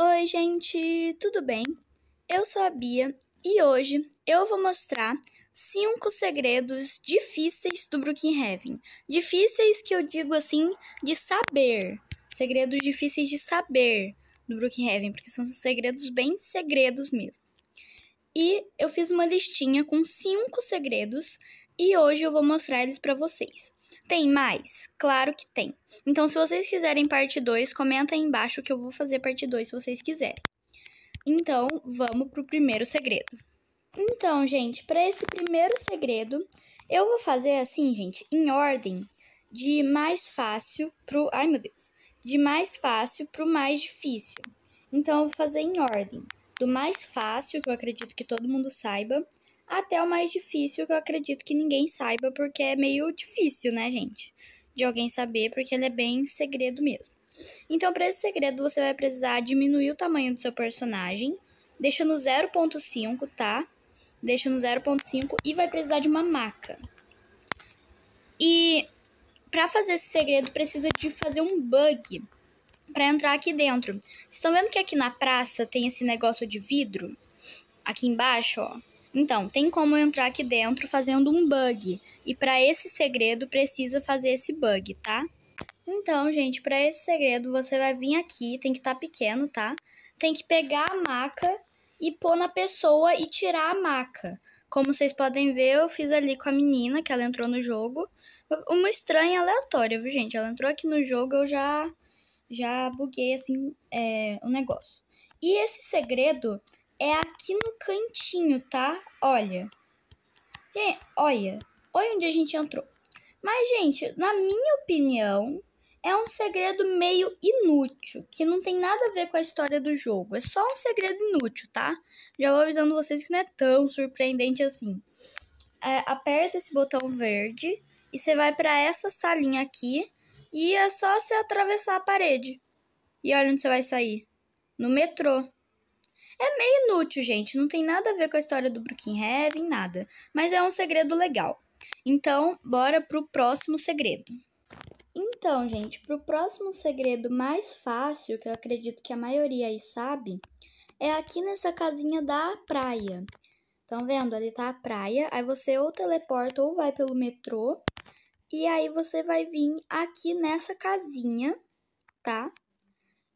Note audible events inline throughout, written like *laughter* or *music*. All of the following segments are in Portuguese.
Oi, gente, tudo bem? Eu sou a Bia e hoje eu vou mostrar cinco segredos difíceis do Brookhaven. Difíceis que eu digo assim de saber. Segredos difíceis de saber do Brookhaven, porque são segredos bem segredos mesmo. E eu fiz uma listinha com cinco segredos e hoje eu vou mostrar eles para vocês. Tem mais? Claro que tem. Então, se vocês quiserem parte 2, comenta aí embaixo que eu vou fazer parte 2 se vocês quiserem. Então, vamos pro primeiro segredo. Então, gente, para esse primeiro segredo, eu vou fazer assim, gente, em ordem de mais fácil pro, ai meu Deus, de mais fácil pro mais difícil. Então, eu vou fazer em ordem do mais fácil, que eu acredito que todo mundo saiba, até o mais difícil, que eu acredito que ninguém saiba, porque é meio difícil, né, gente? De alguém saber, porque ele é bem segredo mesmo. Então, para esse segredo, você vai precisar diminuir o tamanho do seu personagem, deixa no 0.5, tá? Deixa no 0.5 e vai precisar de uma maca. E para fazer esse segredo, precisa de fazer um bug para entrar aqui dentro. Vocês estão vendo que aqui na praça tem esse negócio de vidro? Aqui embaixo, ó. Então, tem como entrar aqui dentro fazendo um bug. E para esse segredo precisa fazer esse bug, tá? Então, gente, para esse segredo você vai vir aqui, tem que estar tá pequeno, tá? Tem que pegar a maca e pôr na pessoa e tirar a maca. Como vocês podem ver, eu fiz ali com a menina que ela entrou no jogo. Uma estranha aleatória, viu, gente? Ela entrou aqui no jogo, eu já já buguei assim é, o negócio. E esse segredo é aqui no cantinho, tá? Olha. Gente, é, olha. Olha onde a gente entrou. Mas, gente, na minha opinião, é um segredo meio inútil, que não tem nada a ver com a história do jogo. É só um segredo inútil, tá? Já vou avisando vocês que não é tão surpreendente assim. É, aperta esse botão verde e você vai para essa salinha aqui e é só você atravessar a parede. E olha onde você vai sair. No metrô. É meio inútil, gente, não tem nada a ver com a história do Brookhaven, nada. Mas é um segredo legal. Então, bora pro próximo segredo. Então, gente, pro próximo segredo mais fácil, que eu acredito que a maioria aí sabe, é aqui nessa casinha da praia. Estão vendo? Ali tá a praia. Aí você ou teleporta ou vai pelo metrô. E aí você vai vir aqui nessa casinha, tá?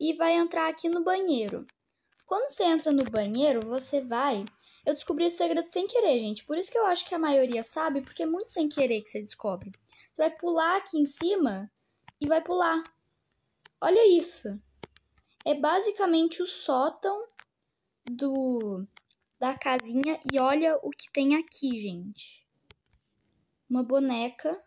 E vai entrar aqui no banheiro. Quando você entra no banheiro, você vai. Eu descobri esse segredo sem querer, gente. Por isso que eu acho que a maioria sabe, porque é muito sem querer que você descobre. Você vai pular aqui em cima e vai pular. Olha isso. É basicamente o sótão do da casinha e olha o que tem aqui, gente. Uma boneca,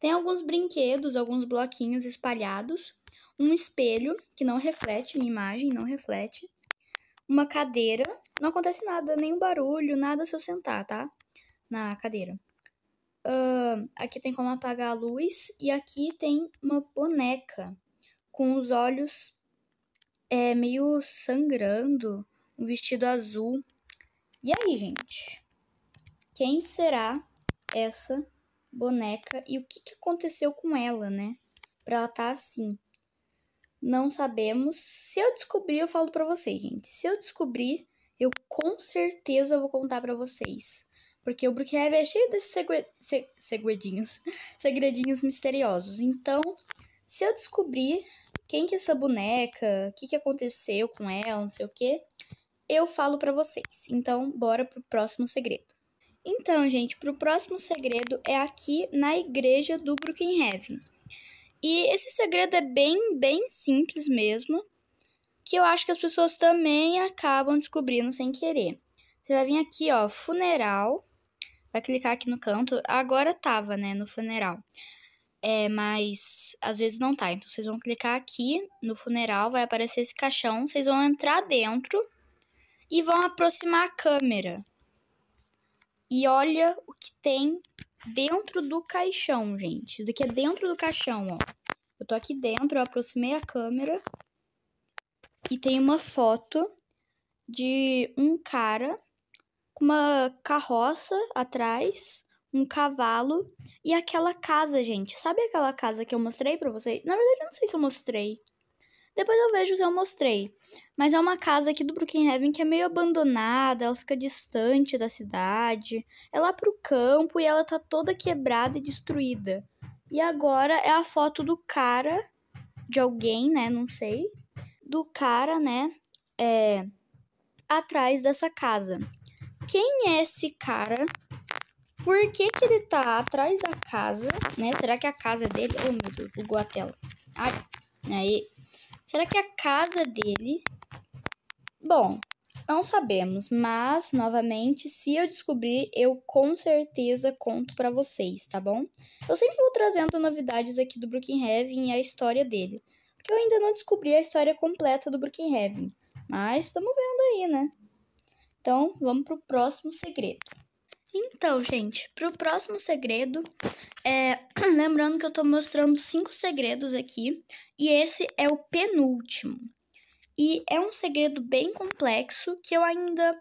tem alguns brinquedos, alguns bloquinhos espalhados, um espelho que não reflete minha imagem, não reflete uma cadeira. Não acontece nada, nenhum barulho, nada se eu sentar, tá? Na cadeira. Uh, aqui tem como apagar a luz e aqui tem uma boneca com os olhos é, meio sangrando, um vestido azul. E aí, gente? Quem será essa boneca e o que, que aconteceu com ela, né? Pra ela estar tá assim. Não sabemos. Se eu descobrir, eu falo para vocês, gente. Se eu descobrir, eu com certeza vou contar para vocês. Porque o Brookhaven é cheio desses segre... se... segredinhos, *laughs* segredinhos misteriosos. Então, se eu descobrir quem que é essa boneca, o que, que aconteceu com ela, não sei o que, eu falo para vocês. Então, bora pro próximo segredo. Então, gente, pro próximo segredo é aqui na igreja do Brookhaven. E esse segredo é bem, bem simples mesmo, que eu acho que as pessoas também acabam descobrindo sem querer. Você vai vir aqui, ó, funeral, vai clicar aqui no canto. Agora tava, né, no funeral. É, mas às vezes não tá. Então vocês vão clicar aqui no funeral, vai aparecer esse caixão, vocês vão entrar dentro e vão aproximar a câmera. E olha o que tem dentro do caixão, gente. Isso daqui é dentro do caixão, ó. Eu tô aqui dentro, eu aproximei a câmera. E tem uma foto de um cara com uma carroça atrás, um cavalo e aquela casa, gente. Sabe aquela casa que eu mostrei para vocês? Na verdade, eu não sei se eu mostrei. Depois eu vejo se eu mostrei. Mas é uma casa aqui do Brookhaven que é meio abandonada, ela fica distante da cidade. É lá pro campo e ela tá toda quebrada e destruída. E agora é a foto do cara, de alguém, né? Não sei. Do cara, né? É. Atrás dessa casa. Quem é esse cara? Por que, que ele tá atrás da casa, né? Será que a casa é dele? Oh, meu Deus, bugou a tela. Ai, aí, Será que a casa dele? Bom, não sabemos, mas novamente, se eu descobrir, eu com certeza conto para vocês, tá bom? Eu sempre vou trazendo novidades aqui do Brookhaven e a história dele, porque eu ainda não descobri a história completa do Brookhaven, mas estamos vendo aí, né? Então, vamos pro próximo segredo. Então, gente, pro próximo segredo, é, *clears throat* lembrando que eu tô mostrando cinco segredos aqui, e esse é o penúltimo. E é um segredo bem complexo que eu ainda.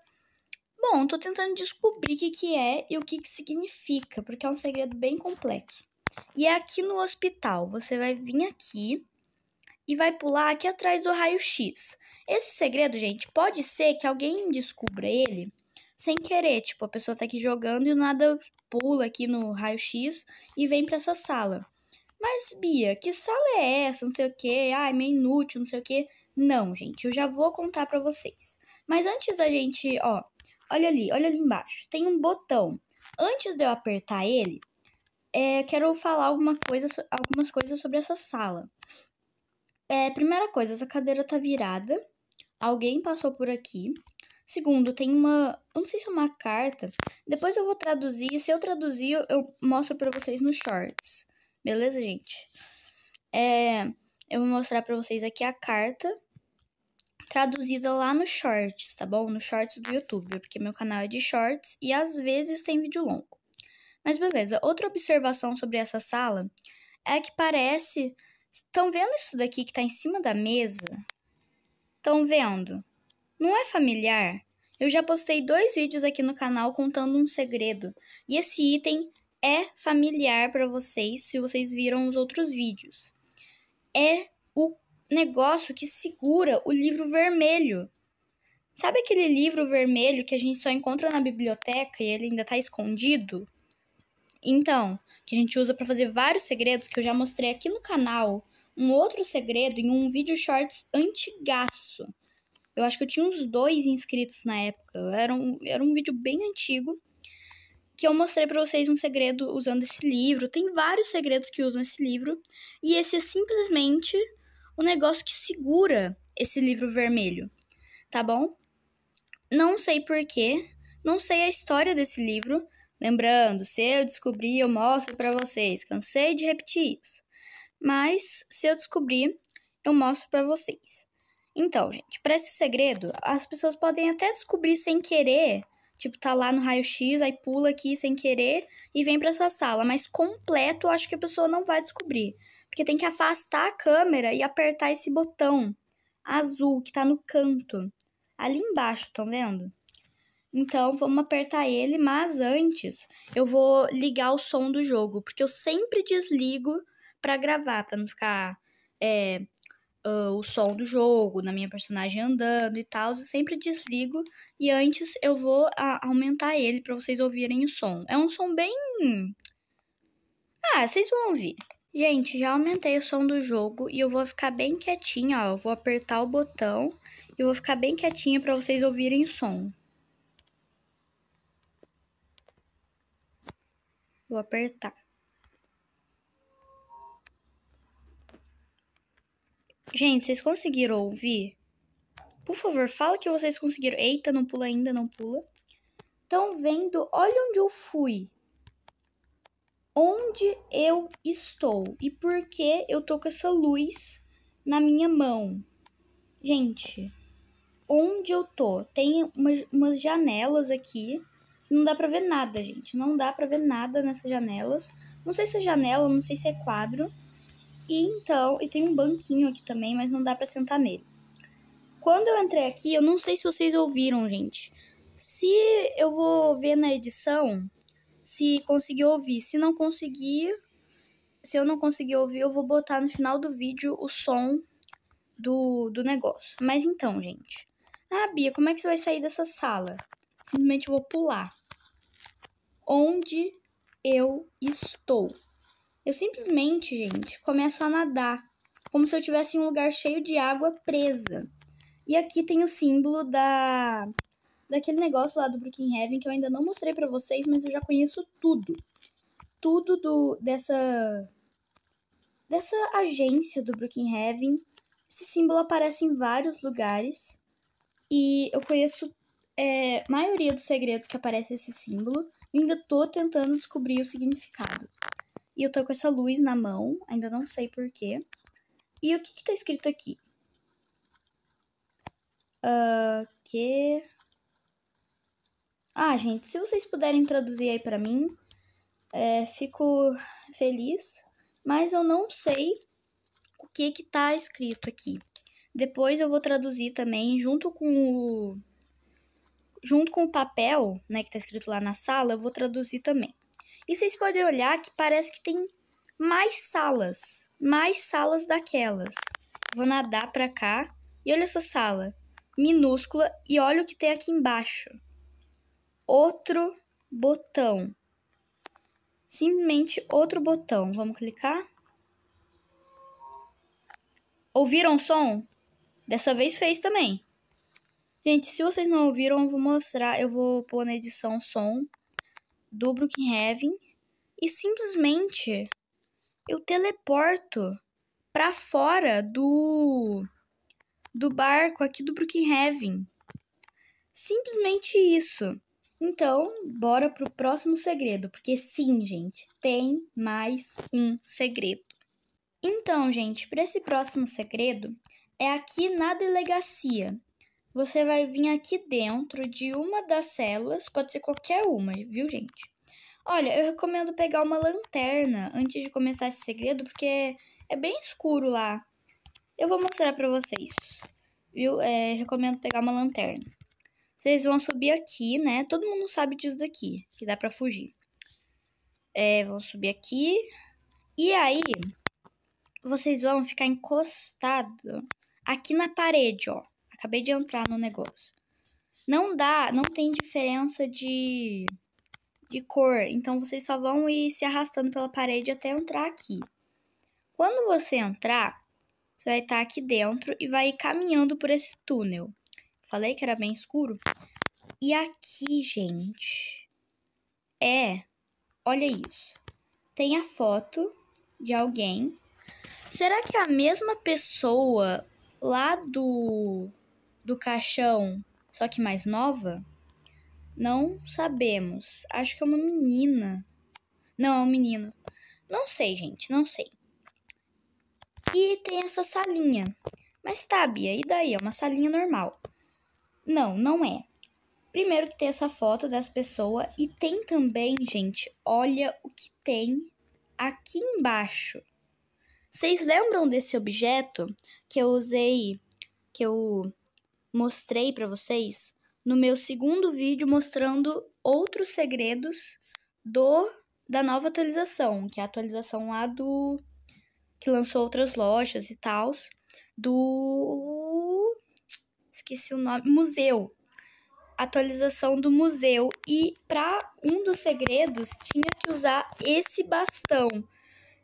Bom, tô tentando descobrir o que, que é e o que, que significa, porque é um segredo bem complexo. E é aqui no hospital. Você vai vir aqui e vai pular aqui atrás do raio-x. Esse segredo, gente, pode ser que alguém descubra ele sem querer. Tipo, a pessoa tá aqui jogando e nada pula aqui no raio-x e vem para essa sala. Mas, Bia, que sala é essa? Não sei o que. Ah, é meio inútil, não sei o que. Não, gente, eu já vou contar para vocês. Mas antes da gente, ó, olha ali, olha ali embaixo. Tem um botão. Antes de eu apertar ele, é, quero falar alguma coisa, algumas coisas sobre essa sala. É, primeira coisa, essa cadeira tá virada. Alguém passou por aqui. Segundo, tem uma. Eu não sei se é uma carta. Depois eu vou traduzir. Se eu traduzir, eu, mostro para vocês nos shorts. Beleza, gente? É, eu vou mostrar para vocês aqui a carta traduzida lá nos shorts, tá bom? Nos shorts do YouTube, porque meu canal é de shorts e às vezes tem vídeo longo. Mas beleza, outra observação sobre essa sala é que parece. Estão vendo isso daqui que tá em cima da mesa? Estão vendo? Não é familiar? Eu já postei dois vídeos aqui no canal contando um segredo, e esse item é familiar para vocês se vocês viram os outros vídeos. É o negócio que segura o livro vermelho. Sabe aquele livro vermelho que a gente só encontra na biblioteca e ele ainda tá escondido? Então, que a gente usa para fazer vários segredos que eu já mostrei aqui no canal, um outro segredo em um vídeo shorts antigaço. Eu acho que eu tinha uns dois inscritos na época. Era um, era um vídeo bem antigo que eu mostrei para vocês um segredo usando esse livro. Tem vários segredos que usam esse livro. E esse é simplesmente o negócio que segura esse livro vermelho, tá bom? Não sei porquê, não sei a história desse livro. Lembrando, se eu descobrir, eu mostro para vocês. Cansei de repetir isso. Mas se eu descobrir, eu mostro para vocês. Então, gente, para esse segredo, as pessoas podem até descobrir sem querer, tipo, tá lá no raio-x, aí pula aqui sem querer e vem para essa sala, mas completo eu acho que a pessoa não vai descobrir, porque tem que afastar a câmera e apertar esse botão azul que tá no canto, ali embaixo, estão vendo? Então, vamos apertar ele, mas antes eu vou ligar o som do jogo, porque eu sempre desligo para gravar, para não ficar é, uh, o som do jogo, na minha personagem andando e tal, eu sempre desligo e antes eu vou aumentar ele para vocês ouvirem o som. É um som bem. Ah, vocês vão ouvir. Gente, já aumentei o som do jogo e eu vou ficar bem quietinha, ó. Eu vou apertar o botão e vou ficar bem quietinha para vocês ouvirem o som. Vou apertar. Gente, vocês conseguiram ouvir? Por favor, fala que vocês conseguiram. Eita, não pula ainda, não pula. Estão vendo? Olha onde eu fui. Onde eu estou e por que eu tô com essa luz na minha mão. Gente, onde eu tô? Tem umas, umas janelas aqui não dá pra ver nada, gente. Não dá pra ver nada nessas janelas. Não sei se é janela, não sei se é quadro. E então, e tem um banquinho aqui também, mas não dá para sentar nele. Quando eu entrei aqui, eu não sei se vocês ouviram, gente. Se eu vou ver na edição, se conseguir ouvir. Se não conseguir, se eu não conseguir ouvir, eu vou botar no final do vídeo o som do, do negócio. Mas então, gente. Ah, Bia, como é que você vai sair dessa sala? Simplesmente vou pular. Onde eu estou. Eu simplesmente, gente, começo a nadar, como se eu tivesse em um lugar cheio de água presa. E aqui tem o símbolo da daquele negócio lá do Heaven que eu ainda não mostrei para vocês, mas eu já conheço tudo. Tudo do dessa dessa agência do Heaven. Esse símbolo aparece em vários lugares e eu conheço é, a maioria dos segredos que aparece esse símbolo. Eu ainda tô tentando descobrir o significado. E eu tô com essa luz na mão, ainda não sei porquê. E o que que tá escrito aqui? Uh, que... Ah, gente, se vocês puderem traduzir aí para mim, é, fico feliz, mas eu não sei o que que tá escrito aqui. Depois eu vou traduzir também, junto com o... Junto com o papel, né, que tá escrito lá na sala, eu vou traduzir também. E vocês podem olhar que parece que tem mais salas, mais salas daquelas. Vou nadar para cá e olha essa sala, minúscula e olha o que tem aqui embaixo. Outro botão. Simplesmente outro botão. Vamos clicar? Ouviram o som? Dessa vez fez também. Gente, se vocês não ouviram, eu vou mostrar, eu vou pôr na edição som do Brookhaven e simplesmente eu teleporto para fora do do barco aqui do Brookhaven. Simplesmente isso. Então, bora pro próximo segredo, porque sim, gente, tem mais um segredo. Então, gente, para esse próximo segredo é aqui na delegacia você vai vir aqui dentro de uma das células, pode ser qualquer uma, viu, gente? Olha, eu recomendo pegar uma lanterna antes de começar esse segredo, porque é bem escuro lá. Eu vou mostrar pra vocês, viu? É, recomendo pegar uma lanterna. Vocês vão subir aqui, né? Todo mundo sabe disso daqui, que dá pra fugir. É, vão subir aqui. E aí, vocês vão ficar encostado aqui na parede, ó acabei de entrar no negócio. Não dá, não tem diferença de, de cor, então vocês só vão ir se arrastando pela parede até entrar aqui. Quando você entrar, você vai estar aqui dentro e vai ir caminhando por esse túnel. Falei que era bem escuro? E aqui, gente, é, olha isso, tem a foto de alguém. Será que é a mesma pessoa lá do do caixão, só que mais nova? Não sabemos. Acho que é uma menina. Não, é um menino. Não sei, gente, não sei. E tem essa salinha. Mas tá, Bia, e daí? É uma salinha normal. Não, não é. Primeiro que tem essa foto das pessoas e tem também, gente, olha o que tem aqui embaixo. Vocês lembram desse objeto que eu usei, que eu mostrei para vocês no meu segundo vídeo mostrando outros segredos do da nova atualização, que é a atualização lá do que lançou outras lojas e tals, do esqueci o nome, museu. Atualização do museu e para um dos segredos tinha que usar esse bastão.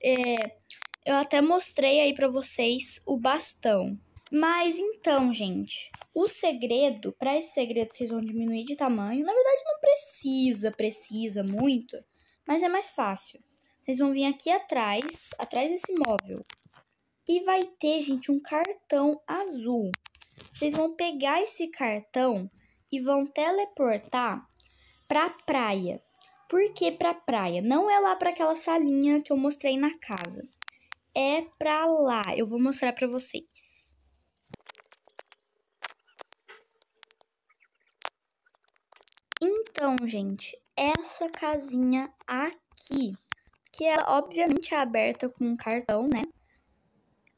É, eu até mostrei aí para vocês o bastão. Mas então, gente, o segredo, para esse segredo vocês vão diminuir de tamanho. Na verdade, não precisa, precisa muito, mas é mais fácil. Vocês vão vir aqui atrás, atrás desse móvel. E vai ter, gente, um cartão azul. Vocês vão pegar esse cartão e vão teleportar pra praia. Por que pra praia? Não é lá para aquela salinha que eu mostrei na casa. É pra lá. Eu vou mostrar pra vocês. Então, gente, essa casinha aqui, que é obviamente aberta com um cartão, né?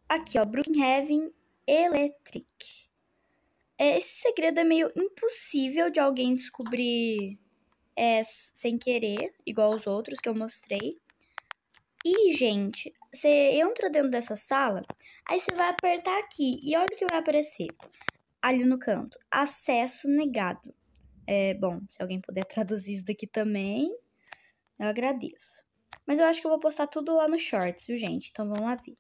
Aqui, ó, Brookhaven Electric. É, esse segredo é meio impossível de alguém descobrir é, sem querer, igual os outros que eu mostrei. E, gente, você entra dentro dessa sala, aí você vai apertar aqui e olha o que vai aparecer ali no canto: acesso negado. É, bom, se alguém puder *laughs* traduzir isso daqui também, eu agradeço. Mas eu acho que eu vou postar tudo lá no Shorts, viu, gente? Então vamos lá ver.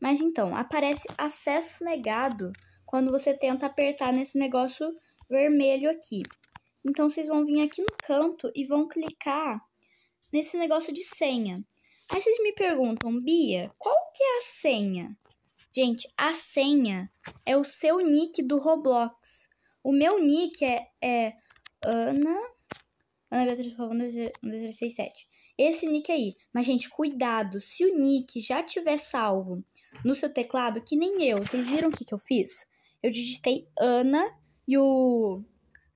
Mas então, aparece acesso negado quando você tenta apertar nesse negócio vermelho aqui. Então, vocês vão vir aqui no canto e vão clicar nesse negócio de senha. Aí vocês me perguntam, Bia, qual que é a senha? Gente, a senha é o seu nick do Roblox. O meu nick é, é Ana. Ana Beatriz seis sete. Esse nick aí. Mas, gente, cuidado. Se o nick já tiver salvo no seu teclado, que nem eu. Vocês viram o que, que eu fiz? Eu digitei Ana e o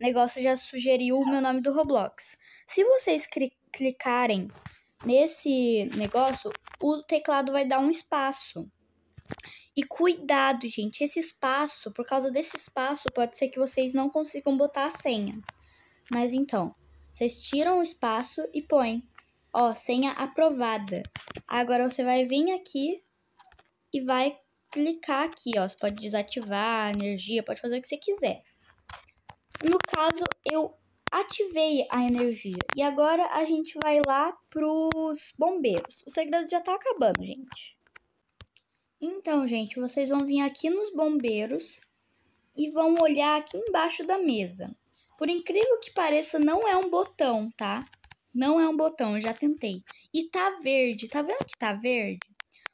negócio já sugeriu o meu nome do Roblox. Se vocês clicarem nesse negócio, o teclado vai dar um espaço. E cuidado, gente, esse espaço, por causa desse espaço, pode ser que vocês não consigam botar a senha. Mas então, vocês tiram o espaço e põem. Ó, senha aprovada. Agora você vai vir aqui e vai clicar aqui, ó. Você pode desativar a energia, pode fazer o que você quiser. No caso, eu ativei a energia. E agora a gente vai lá pros bombeiros. O segredo já tá acabando, gente. Então, gente, vocês vão vir aqui nos bombeiros e vão olhar aqui embaixo da mesa. Por incrível que pareça, não é um botão, tá? Não é um botão, eu já tentei. E tá verde, tá vendo que tá verde?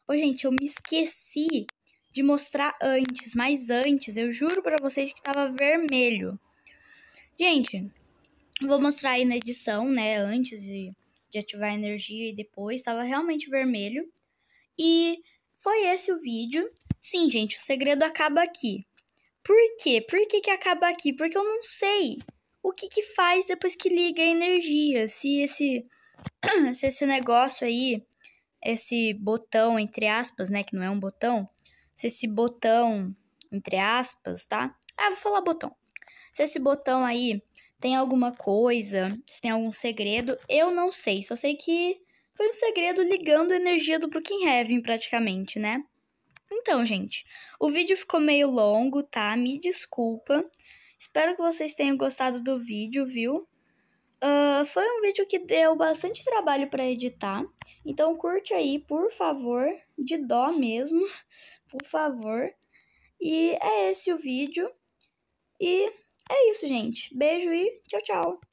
Ô, gente, eu me esqueci de mostrar antes, mas antes, eu juro para vocês que tava vermelho. Gente, vou mostrar aí na edição, né, antes de, de ativar a energia e depois, tava realmente vermelho. E foi esse o vídeo. Sim, gente, o segredo acaba aqui. Por quê? Por que, que acaba aqui? Porque eu não sei o que, que faz depois que liga a energia. Se esse, *clears throat* se esse negócio aí, esse botão, entre aspas, né? Que não é um botão. Se esse botão, entre aspas, tá? Ah, vou falar botão. Se esse botão aí tem alguma coisa, se tem algum segredo, eu não sei. Só sei que foi um segredo ligando a energia do Brooklyn Heaven, praticamente, né? Então, gente, o vídeo ficou meio longo, tá? Me desculpa. Espero que vocês tenham gostado do vídeo, viu? Uh, foi um vídeo que deu bastante trabalho para editar, então curte aí, por favor, de dó mesmo, *laughs* por favor. E é esse o vídeo. E é isso, gente. Beijo e tchau, tchau.